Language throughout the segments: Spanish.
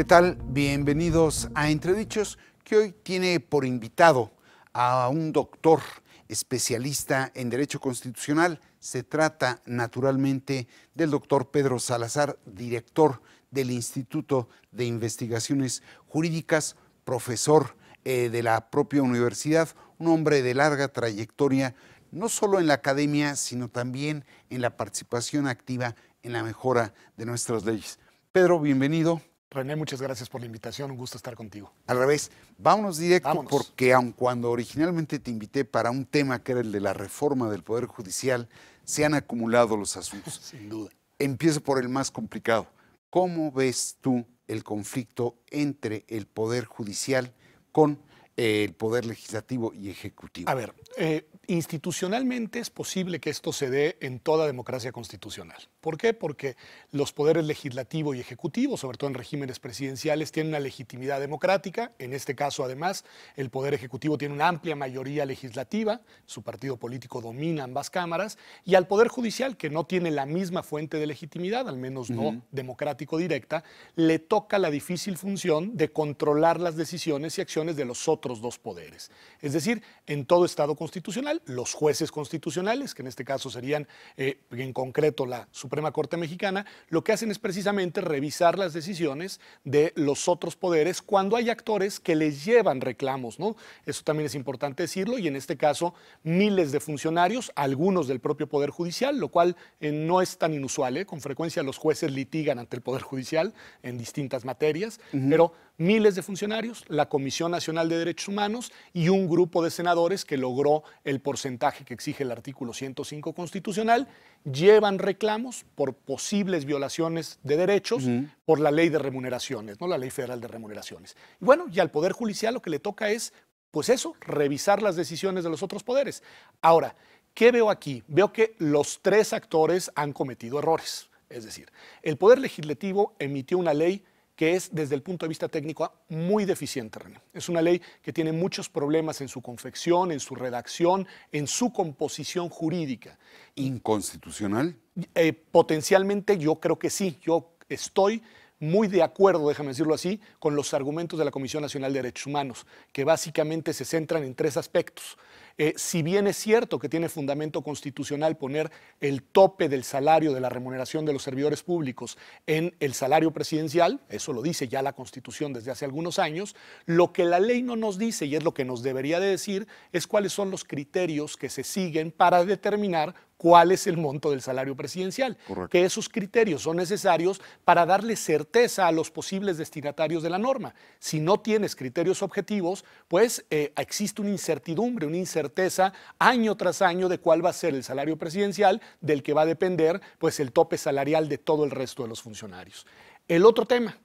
¿Qué tal? Bienvenidos a Entredichos, que hoy tiene por invitado a un doctor especialista en Derecho Constitucional. Se trata naturalmente del doctor Pedro Salazar, director del Instituto de Investigaciones Jurídicas, profesor eh, de la propia universidad, un hombre de larga trayectoria, no solo en la academia, sino también en la participación activa en la mejora de nuestras leyes. Pedro, bienvenido. René, muchas gracias por la invitación, un gusto estar contigo. Al revés, vámonos directo porque aun cuando originalmente te invité para un tema que era el de la reforma del Poder Judicial, se han acumulado los asuntos. Sin duda. Empiezo por el más complicado. ¿Cómo ves tú el conflicto entre el Poder Judicial con eh, el Poder Legislativo y Ejecutivo? A ver, eh, Institucionalmente es posible que esto se dé en toda democracia constitucional. ¿Por qué? Porque los poderes legislativo y ejecutivo, sobre todo en regímenes presidenciales, tienen una legitimidad democrática. En este caso, además, el poder ejecutivo tiene una amplia mayoría legislativa, su partido político domina ambas cámaras, y al poder judicial, que no tiene la misma fuente de legitimidad, al menos no democrático directa, le toca la difícil función de controlar las decisiones y acciones de los otros dos poderes. Es decir, en todo Estado constitucional, los jueces constitucionales, que en este caso serían eh, en concreto la Suprema Corte Mexicana, lo que hacen es precisamente revisar las decisiones de los otros poderes cuando hay actores que les llevan reclamos, ¿no? Eso también es importante decirlo y en este caso miles de funcionarios, algunos del propio Poder Judicial, lo cual eh, no es tan inusual, ¿eh? con frecuencia los jueces litigan ante el Poder Judicial en distintas materias, pero miles de funcionarios, la Comisión Nacional de Derechos Humanos y un grupo de senadores que logró el porcentaje que exige el artículo 105 constitucional, llevan reclamos por posibles violaciones de derechos por la ley de remuneraciones, ¿no? la ley federal de remuneraciones. Y bueno, y al Poder Judicial lo que le toca es, pues eso, revisar las decisiones de los otros poderes. Ahora, ¿qué veo aquí? Veo que los tres actores han cometido errores. Es decir, el Poder Legislativo emitió una ley que es desde el punto de vista técnico muy deficiente, René. Es una ley que tiene muchos problemas en su confección, en su redacción, en su composición jurídica. ¿Inconstitucional? Eh, potencialmente yo creo que sí. Yo estoy muy de acuerdo, déjame decirlo así, con los argumentos de la Comisión Nacional de Derechos Humanos, que básicamente se centran en tres aspectos. Eh, si bien es cierto que tiene fundamento constitucional poner el tope del salario de la remuneración de los servidores públicos en el salario presidencial, eso lo dice ya la Constitución desde hace algunos años, lo que la ley no nos dice y es lo que nos debería de decir es cuáles son los criterios que se siguen para determinar cuál es el monto del salario presidencial, que esos criterios son necesarios para darle certeza a los posibles destinatarios de la norma. Si no tienes criterios objetivos, pues eh, existe una incertidumbre, una incerteza año tras año de cuál va a ser el salario presidencial del que va a depender pues el tope salarial de todo el resto de los funcionarios. El otro tema,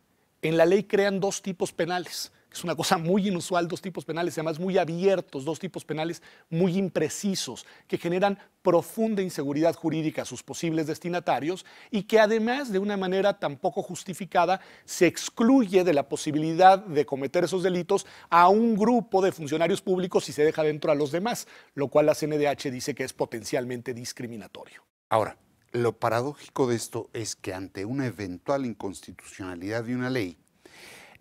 en la ley crean dos tipos penales. Es una cosa muy inusual, dos tipos penales, además muy abiertos, dos tipos penales muy imprecisos, que generan profunda inseguridad jurídica a sus posibles destinatarios y que además de una manera tampoco justificada se excluye de la posibilidad de cometer esos delitos a un grupo de funcionarios públicos y se deja dentro a los demás, lo cual la CNDH dice que es potencialmente discriminatorio. Ahora, lo paradójico de esto es que ante una eventual inconstitucionalidad de una ley,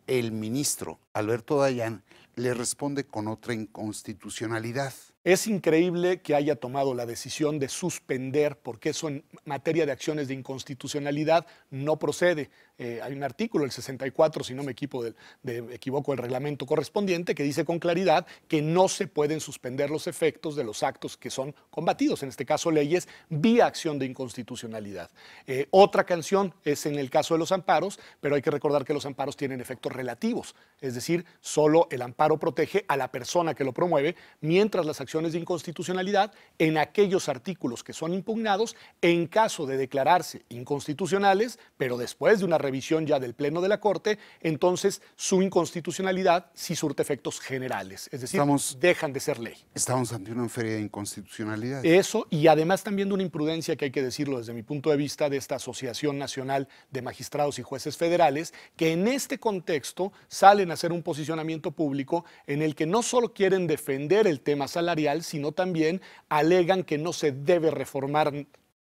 el ministro Alberto Dayán le responde con otra inconstitucionalidad. Es increíble que haya tomado la decisión de suspender, porque eso en materia de acciones de inconstitucionalidad no procede. Eh, hay un artículo, el 64, si no me equivoco de, equivoco, el reglamento correspondiente, que dice con claridad que no se pueden suspender los efectos de los actos que son combatidos, en este caso leyes, vía acción de inconstitucionalidad. Eh, otra canción es en el caso de los amparos, pero hay que recordar que los amparos tienen efectos relativos, es decir, solo el amparo protege a la persona que lo promueve, mientras las acciones de inconstitucionalidad en aquellos artículos que son impugnados en caso de declararse inconstitucionales, pero después de una revisión ya del Pleno de la Corte, entonces su inconstitucionalidad sí surte efectos generales, es decir, dejan de ser ley. Estamos ante una feria de inconstitucionalidad. Eso, y además también de una imprudencia que hay que decirlo desde mi punto de vista de esta Asociación Nacional de Magistrados y Jueces Federales, que en este contexto salen a hacer un posicionamiento público en el que no solo quieren defender el tema salarial, sino también alegan que no se debe reformar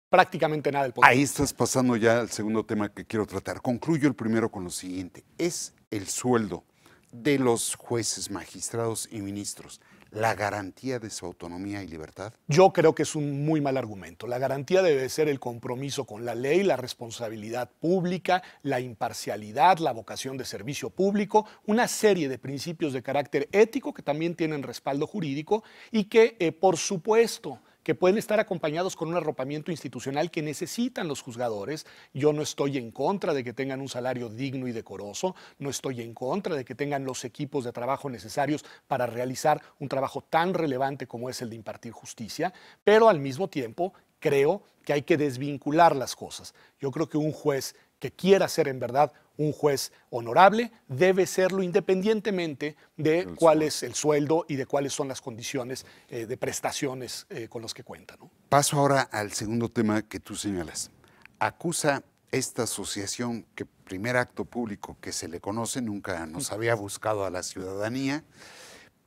prácticamente nada del poder. Ahí estás pasando ya al segundo tema que quiero tratar. Concluyo el primero con lo siguiente. Es el sueldo de los jueces, magistrados y ministros la garantía de su autonomía y libertad? Yo creo que es un muy mal argumento. La garantía debe ser el compromiso con la ley, la responsabilidad pública, la imparcialidad, la vocación de servicio público, una serie de principios de carácter ético que también tienen respaldo jurídico y que, eh, por supuesto, que pueden estar acompañados con un arropamiento institucional que necesitan los juzgadores. Yo no estoy en contra de que tengan un salario digno y decoroso, no estoy en contra de que tengan los equipos de trabajo necesarios para realizar un trabajo tan relevante como es el de impartir justicia, pero al mismo tiempo creo que hay que desvincular las cosas. Yo creo que un juez que quiera ser en verdad un juez honorable, debe serlo independientemente de cuál es el sueldo y de cuáles son las condiciones eh, de prestaciones eh, con los que cuenta. Paso ahora al segundo tema que tú señalas. Acusa esta asociación que primer acto público que se le conoce, nunca nos había buscado a la ciudadanía,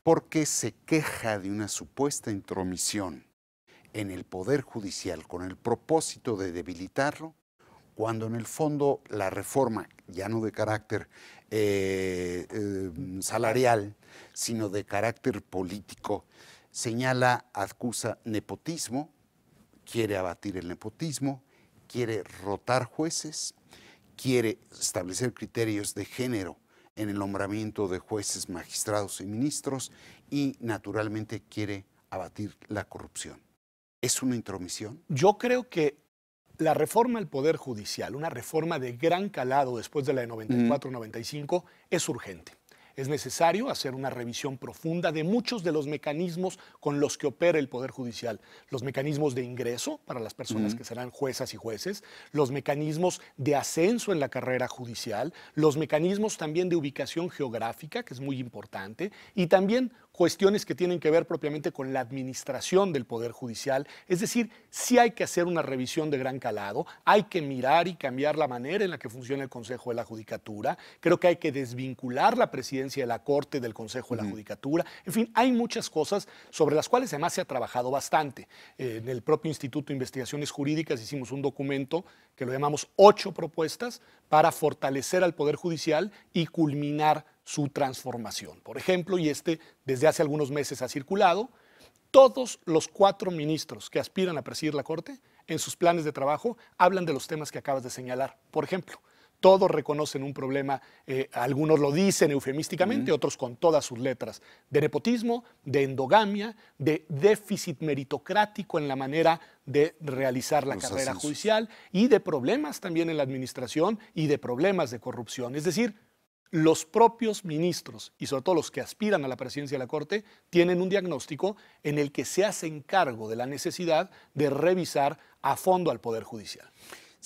porque se queja de una supuesta intromisión en el Poder Judicial con el propósito de debilitarlo cuando en el fondo la reforma, ya no de carácter eh, eh, salarial, sino de carácter político, señala, acusa nepotismo, quiere abatir el nepotismo, quiere rotar jueces, quiere establecer criterios de género en el nombramiento de jueces, magistrados y ministros y naturalmente quiere abatir la corrupción. ¿Es una intromisión? Yo creo que la reforma al Poder Judicial, una reforma de gran calado después de la de 94-95, es urgente. Es necesario hacer una revisión profunda de muchos de los mecanismos con los que opera el Poder Judicial. Los mecanismos de ingreso para las personas que serán juezas y jueces, los mecanismos de ascenso en la carrera judicial, los mecanismos también de ubicación geográfica, que es muy importante, y también cuestiones que tienen que ver propiamente con la administración del Poder Judicial. Es decir, sí hay que hacer una revisión de gran calado, hay que mirar y cambiar la manera en la que funciona el Consejo de la Judicatura, creo que hay que desvincular la presidencia de la Corte del Consejo de la Judicatura, en fin, hay muchas cosas sobre las cuales además se ha trabajado bastante. Eh, en el propio Instituto de Investigaciones Jurídicas hicimos un documento que lo llamamos ocho propuestas para fortalecer al Poder Judicial y culminar su transformación. Por ejemplo, y este desde hace algunos meses ha circulado, todos los cuatro ministros que aspiran a presidir la Corte en sus planes de trabajo hablan de los temas que acabas de señalar. Por ejemplo, todos reconocen un problema, eh, algunos lo dicen eufemísticamente, otros con todas sus letras, de nepotismo, de endogamia, de déficit meritocrático en la manera de realizar la carrera judicial y de problemas también en la administración y de problemas de corrupción. Es decir, los propios ministros y sobre todo los que aspiran a la presidencia de la Corte tienen un diagnóstico en el que se hacen cargo de la necesidad de revisar a fondo al Poder Judicial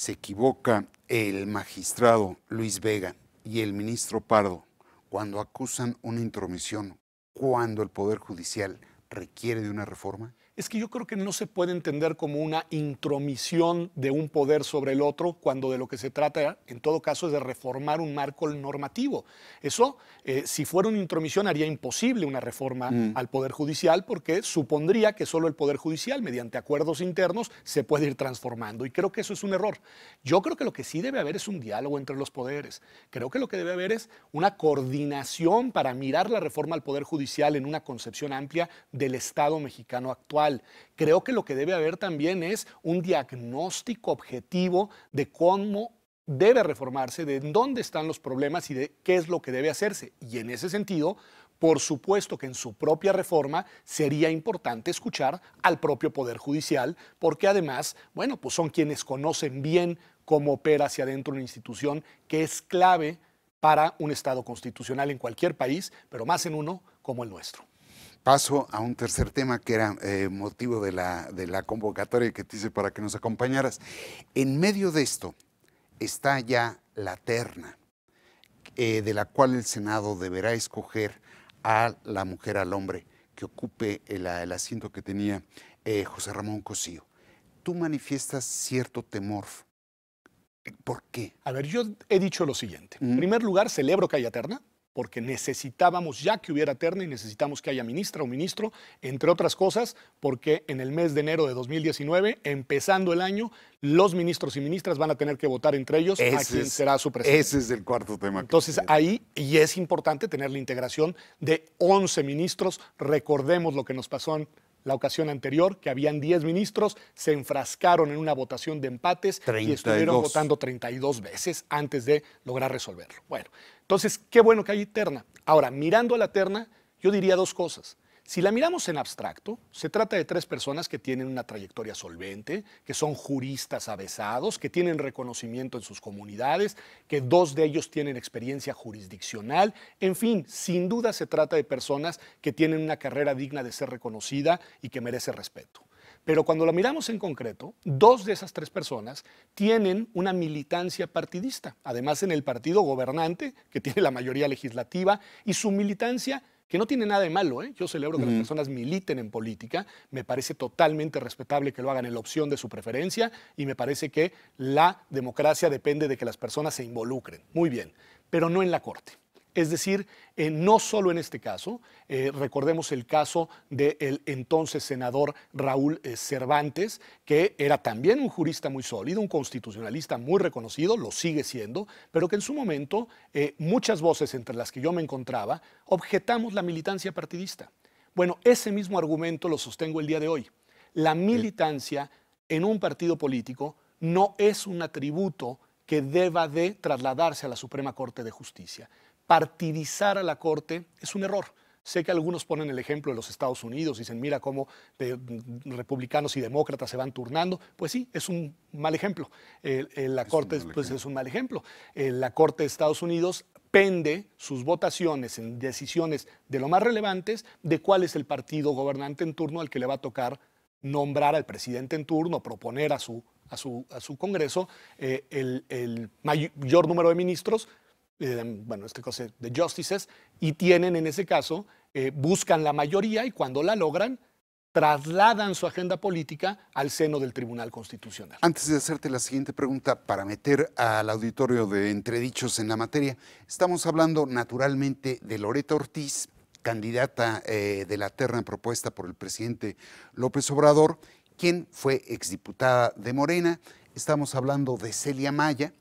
se equivoca el magistrado Luis Vega y el ministro Pardo cuando acusan una intromisión, cuando el Poder Judicial requiere de una reforma? es que yo creo que no se puede entender como una intromisión de un poder sobre el otro cuando de lo que se trata, en todo caso, es de reformar un marco normativo. Eso, eh, si fuera una intromisión, haría imposible una reforma mm. al Poder Judicial porque supondría que solo el Poder Judicial, mediante acuerdos internos, se puede ir transformando. Y creo que eso es un error. Yo creo que lo que sí debe haber es un diálogo entre los poderes. Creo que lo que debe haber es una coordinación para mirar la reforma al Poder Judicial en una concepción amplia del Estado mexicano actual Creo que lo que debe haber también es un diagnóstico objetivo de cómo debe reformarse, de dónde están los problemas y de qué es lo que debe hacerse. Y en ese sentido, por supuesto que en su propia reforma sería importante escuchar al propio Poder Judicial, porque además, bueno, pues son quienes conocen bien cómo opera hacia adentro una institución que es clave para un Estado constitucional en cualquier país, pero más en uno como el nuestro paso a un tercer tema que era eh, motivo de la, de la convocatoria que te hice para que nos acompañaras. En medio de esto está ya la terna, eh, de la cual el Senado deberá escoger a la mujer al hombre que ocupe el, asiento que tenía eh, José Ramón Cosío. Tú manifiestas cierto temor. ¿Por qué? A ver, yo he dicho lo siguiente. En primer lugar, celebro que haya terna porque necesitábamos ya que hubiera terna y necesitamos que haya ministra o ministro, entre otras cosas, porque en el mes de enero de 2019, empezando el año, los ministros y ministras van a tener que votar entre ellos a quién será su presidente. Ese es el cuarto tema. Entonces ahí, y es importante tener la integración de 11 ministros, recordemos lo que nos pasó en la ocasión anterior, que habían 10 ministros, se enfrascaron en una votación de empates y estuvieron votando 32 veces antes de lograr resolverlo. Bueno, entonces, qué bueno que hay terna. Ahora, mirando a la terna, yo diría dos cosas. Si la miramos en abstracto, se trata de tres personas que tienen una trayectoria solvente, que son juristas avesados, que tienen reconocimiento en sus comunidades, que dos de ellos tienen experiencia jurisdiccional. En fin, sin duda se trata de personas que tienen una carrera digna de ser reconocida y que merece respeto. Pero cuando la miramos en concreto, dos de esas tres personas tienen una militancia partidista, además en el partido gobernante, que tiene la mayoría legislativa, y su militancia que no tiene nada de malo. ¿eh? Yo celebro que las personas militen en política, me parece totalmente respetable que lo hagan en la opción de su preferencia y me parece que la democracia depende de que las personas se involucren. Muy bien, pero no en la Corte. Es decir, eh, no solo en este caso, eh, recordemos el caso del entonces senador Raúl eh, Cervantes, que era también un jurista muy sólido, un constitucionalista muy reconocido, lo sigue siendo, pero que en su momento muchas voces entre las que yo me encontraba objetamos la militancia partidista. Bueno, ese mismo argumento lo sostengo el día de hoy. La militancia en un partido político no es un atributo que deba de trasladarse a la Suprema Corte de Justicia partidizar a la Corte es un error. Sé que algunos ponen el ejemplo de los Estados Unidos, y dicen, mira cómo eh, mm, republicanos y demócratas se van turnando. Pues sí, es un mal ejemplo. Eh, la Corte pues, es, un mal ejemplo. Eh, la Corte de Estados Unidos pende sus votaciones en decisiones de lo más relevantes de cuál es el partido gobernante en turno al que le va a tocar nombrar al presidente en turno, proponer a su, a su, a su Congreso el mayor número de ministros bueno, este cosa de justices, y tienen en ese caso, eh, buscan la mayoría y cuando la logran, trasladan su agenda política al seno del Tribunal Constitucional. Antes de hacerte la siguiente pregunta, para meter al auditorio de entredichos en la materia, estamos hablando naturalmente de Loreta Ortiz, candidata eh, de la terna propuesta por el presidente López Obrador, quien fue exdiputada de Morena. Estamos hablando de Celia Maya,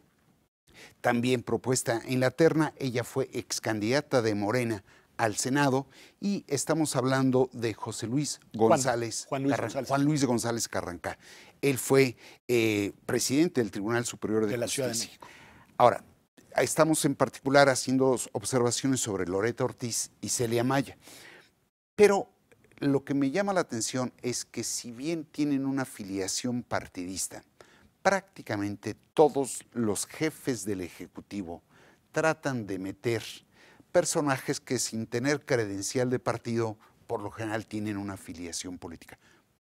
también propuesta en la terna, ella fue ex candidata de Morena al Senado y estamos hablando de José Luis González, Juan, Luis, González. Carrancá. Él fue eh, presidente del Tribunal Superior de, la Ciudad de México. Ahora, estamos en particular haciendo observaciones sobre Loreta Ortiz y Celia Maya, pero lo que me llama la atención es que si bien tienen una filiación partidista, prácticamente todos los jefes del Ejecutivo tratan de meter personajes que sin tener credencial de partido, por lo general tienen una afiliación política.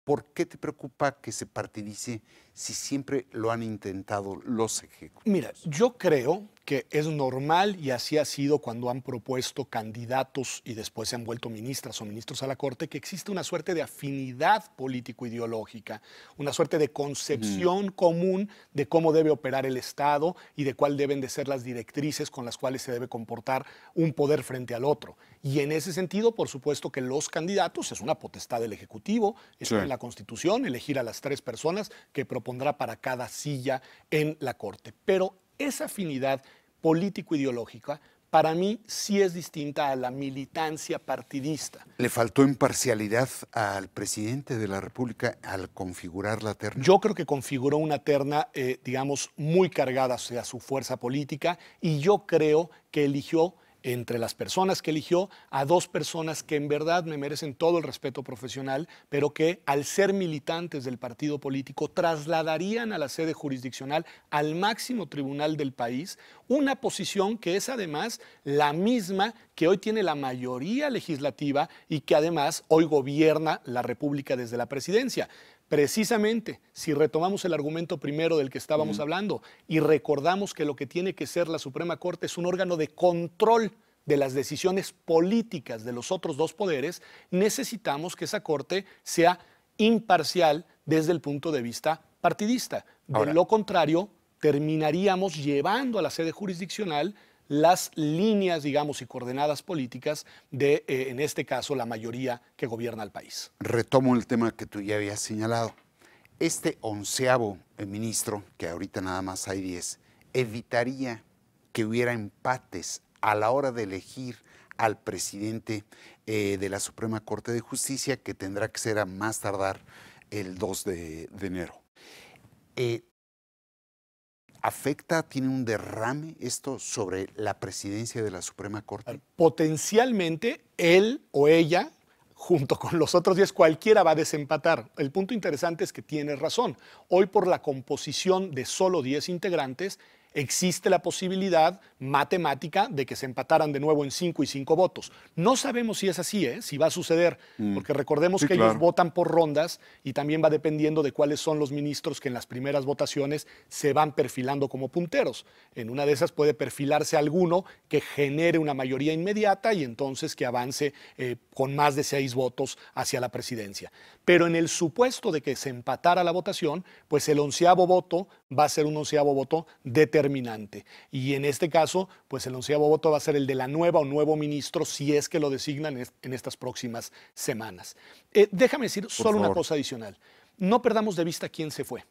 ¿Por qué te preocupa que se partidice si siempre lo han intentado los ejecutivos? Mira, yo creo que es normal y así ha sido cuando han propuesto candidatos y después se han vuelto ministras o ministros a la Corte, que existe una suerte de afinidad político-ideológica, una suerte de concepción común de cómo debe operar el Estado y de cuál deben de ser las directrices con las cuales se debe comportar un poder frente al otro. Y en ese sentido, por supuesto que los candidatos es una potestad del Ejecutivo, es en la Constitución, elegir a las tres personas que proponen pondrá para cada silla en la Corte. Pero esa afinidad político-ideológica para mí sí es distinta a la militancia partidista. ¿Le faltó imparcialidad al presidente de la República al configurar la terna? Yo creo que configuró una terna, eh, digamos, muy cargada hacia su fuerza política y yo creo que eligió entre las personas que eligió a dos personas que en verdad me merecen todo el respeto profesional, pero que al ser militantes del partido político trasladarían a la sede jurisdiccional, al máximo tribunal del país, una posición que es además la misma que hoy tiene la mayoría legislativa y que además hoy gobierna la República desde la presidencia. Precisamente, si retomamos el argumento primero del que estábamos mm. hablando y recordamos que lo que tiene que ser la Suprema Corte es un órgano de control de las decisiones políticas de los otros dos poderes, necesitamos que esa Corte sea imparcial desde el punto de vista partidista. De lo contrario, terminaríamos llevando a la sede jurisdiccional las líneas, digamos, y coordenadas políticas de, eh, en este caso, la mayoría que gobierna el país. Retomo el tema que tú ya habías señalado. Este onceavo eh, ministro, que ahorita nada más hay diez, evitaría que hubiera empates a la hora de elegir al presidente eh, de la Suprema Corte de Justicia, que tendrá que ser a más tardar el 2 de, enero. ¿Afecta, tiene un derrame esto sobre la presidencia de la Suprema Corte? Potencialmente él o ella, junto con los otros 10, cualquiera va a desempatar. El punto interesante es que tiene razón. Hoy por la composición de solo 10 integrantes, existe la posibilidad matemática de que se empataran de nuevo en cinco y cinco votos. No sabemos si es así, ¿eh? si va a suceder, mm. porque recordemos que ellos votan por rondas y también va dependiendo de cuáles son los ministros que en las primeras votaciones se van perfilando como punteros. En una de esas puede perfilarse alguno que genere una mayoría inmediata y entonces que avance eh, con más de seis votos hacia la presidencia. Pero en el supuesto de que se empatara la votación, pues el onceavo voto va a ser un onceavo voto determinante. Y en este caso, pues el onceavo voto va a ser el de la nueva o nuevo ministro, si es que lo designan en estas próximas semanas. Eh, déjame decir solo una cosa adicional. No perdamos de vista quién se fue.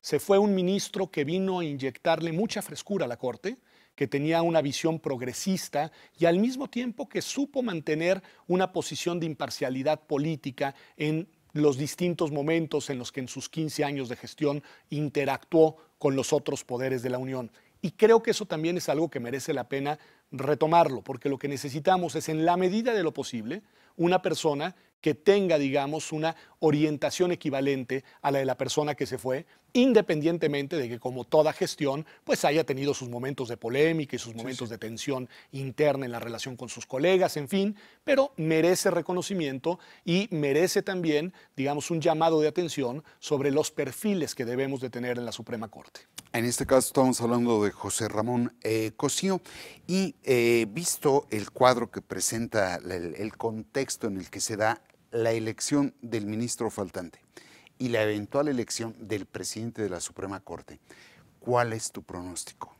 Se fue un ministro que vino a inyectarle mucha frescura a la Corte, que tenía una visión progresista y al mismo tiempo que supo mantener una posición de imparcialidad política en los distintos momentos en los que en sus 15 años de gestión interactuó con los otros poderes de la Unión. Y creo que eso también es algo que merece la pena retomarlo, porque lo que necesitamos es, en la medida de lo posible, una persona que tenga, digamos, una orientación equivalente a la de la persona que se fue independientemente de que como toda gestión, pues haya tenido sus momentos de polémica y sus momentos de tensión interna en la relación con sus colegas, en fin, pero merece reconocimiento y merece también, digamos, un llamado de atención sobre los perfiles que debemos de tener en la Suprema Corte. En este caso estamos hablando de José Ramón eh, Cosío y eh, visto el cuadro que presenta, el contexto en el que se da la elección del ministro faltante y la eventual elección del presidente de la Suprema Corte. ¿Cuál es tu pronóstico?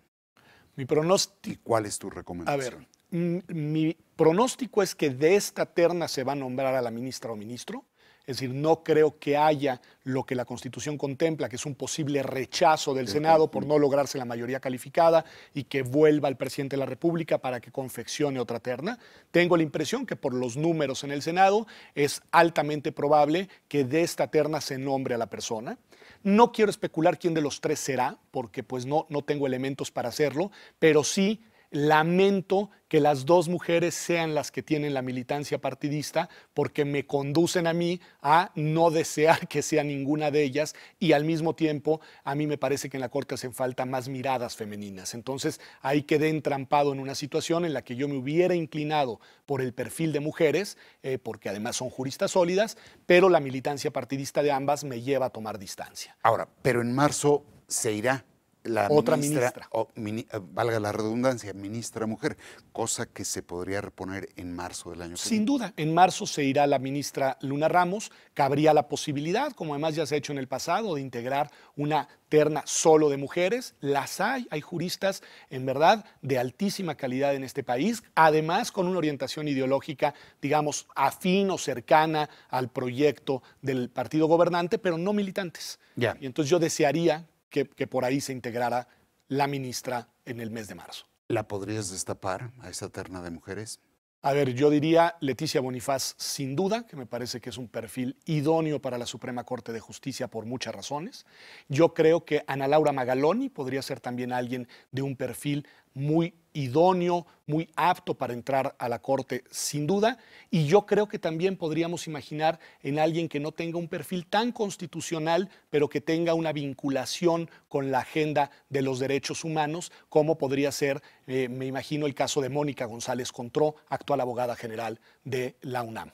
Mi pronóstico. ¿Y cuál es tu recomendación? A ver, mm, mi pronóstico es que de esta terna se va a nombrar a la ministra o ministro. Es decir, no creo que haya lo que la Constitución contempla, que es un posible rechazo del Senado por no lograrse la mayoría calificada y que vuelva al presidente de la República para que confeccione otra terna. Tengo la impresión que por los números en el Senado es altamente probable que de esta terna se nombre a la persona. No quiero especular quién de los tres será, porque pues no, no tengo elementos para hacerlo, pero sí Lamento que las dos mujeres sean las que tienen la militancia partidista porque me conducen a mí a no desear que sea ninguna de ellas y al mismo tiempo a mí me parece que en la Corte hacen falta más miradas femeninas. Entonces ahí quedé entrampado en una situación en la que yo me hubiera inclinado por el perfil de mujeres, eh, porque además son juristas sólidas, pero la militancia partidista de ambas me lleva a tomar distancia. Ahora, pero en marzo se irá la otra ministra, eh, valga la redundancia, ministra mujer, cosa que se podría reponer en marzo del año Sin duda, en marzo se irá la ministra Luna Ramos, cabría la posibilidad, como además ya se ha hecho en el pasado, de integrar una terna solo de mujeres, las hay, hay juristas en verdad de altísima calidad en este país, además con una orientación ideológica, digamos, afín o cercana al proyecto del partido gobernante, pero no militantes. ya Y entonces yo desearía que, por ahí se integrara la ministra en el mes de marzo. ¿La podrías destapar a esa terna de mujeres? A ver, yo diría Leticia Bonifaz, sin duda, que me parece que es un perfil idóneo para la Suprema Corte de Justicia por muchas razones. Yo creo que Ana Laura Magaloni podría ser también alguien de un perfil muy idóneo, muy apto para entrar a la corte, sin duda, y yo creo que también podríamos imaginar en alguien que no tenga un perfil tan constitucional, pero que tenga una vinculación con la agenda de los derechos humanos, como podría ser, eh, me imagino, el caso de Mónica González Contró, actual abogada general de la UNAM.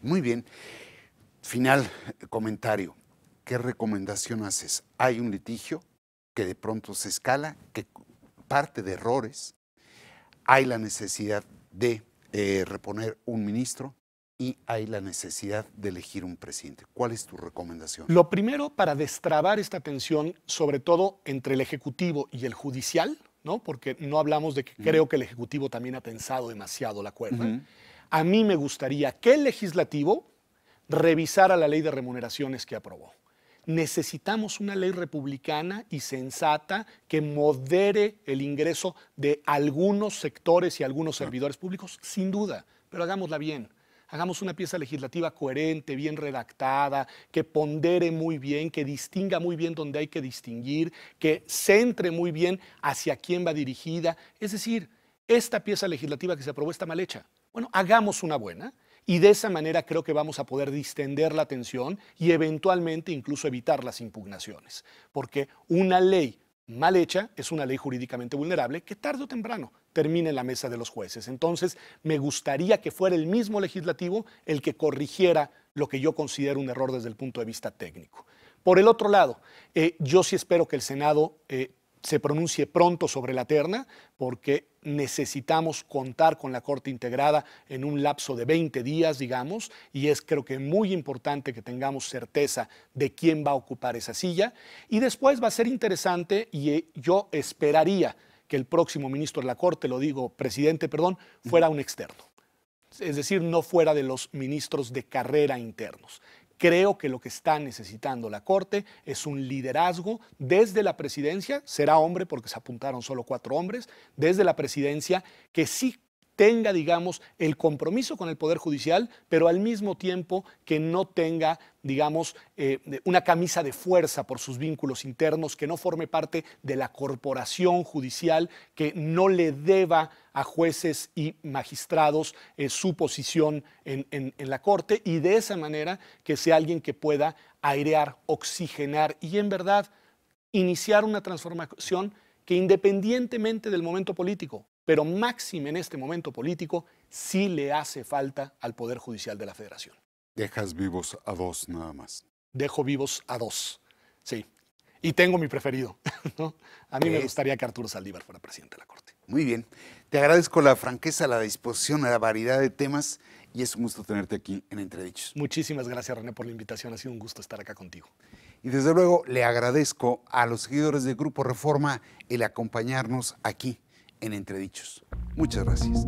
Muy bien. Final comentario. ¿Qué recomendación haces? Hay un litigio que de pronto se escala, que parte de errores, hay la necesidad de eh, reponer un ministro y hay la necesidad de elegir un presidente. ¿Cuál es tu recomendación? Lo primero para destrabar esta tensión, sobre todo entre el Ejecutivo y el Judicial, porque no hablamos de que creo que el Ejecutivo también ha tensado demasiado la cuerda, a mí me gustaría que el legislativo revisara la ley de remuneraciones que aprobó necesitamos una ley republicana y sensata que modere el ingreso de algunos sectores y algunos servidores públicos, sin duda, pero hagámosla bien. Hagamos una pieza legislativa coherente, bien redactada, que pondere muy bien, que distinga muy bien donde hay que distinguir, que centre muy bien hacia quién va dirigida. Es decir, esta pieza legislativa que se aprobó está mal hecha. Bueno, hagamos una buena y de esa manera creo que vamos a poder distender la tensión y eventualmente incluso evitar las impugnaciones, porque una ley mal hecha es una ley jurídicamente vulnerable que tarde o temprano termine en la mesa de los jueces. Entonces, me gustaría que fuera el mismo legislativo el que corrigiera lo que yo considero un error desde el punto de vista técnico. Por el otro lado, eh, yo sí espero que el Senado eh, se pronuncie pronto sobre la terna, porque necesitamos contar con la Corte integrada en un lapso de 20 días, digamos, y es creo que muy importante que tengamos certeza de quién va a ocupar esa silla. Y después va a ser interesante y eh, yo esperaría que el próximo ministro de la Corte, lo digo presidente, perdón, fuera un externo. Es decir, no fuera de los ministros de carrera internos. Creo que lo que está necesitando la Corte es un liderazgo desde la presidencia, será hombre porque se apuntaron solo cuatro hombres, desde la presidencia que sí tenga, digamos, el compromiso con el Poder Judicial, pero al mismo tiempo que no tenga, digamos, eh, una camisa de fuerza por sus vínculos internos, que no forme parte de la corporación judicial, que no le deba a jueces y magistrados eh, su posición en la Corte y de esa manera que sea alguien que pueda airear, oxigenar y en verdad iniciar una transformación que independientemente del momento político, pero máximo en este momento político sí le hace falta al Poder Judicial de la Federación. Dejas vivos a dos nada más. Dejo vivos a dos, sí. Y tengo mi preferido. A mí me gustaría que Arturo Saldívar fuera presidente de la Corte. Muy bien. Te agradezco la franqueza, la disposición, la variedad de temas y es un gusto tenerte aquí en Entredichos. Muchísimas gracias, René, por la invitación. Ha sido un gusto estar acá contigo. Y desde luego le agradezco a los seguidores de Grupo Reforma el acompañarnos aquí en Entredichos. Muchas gracias.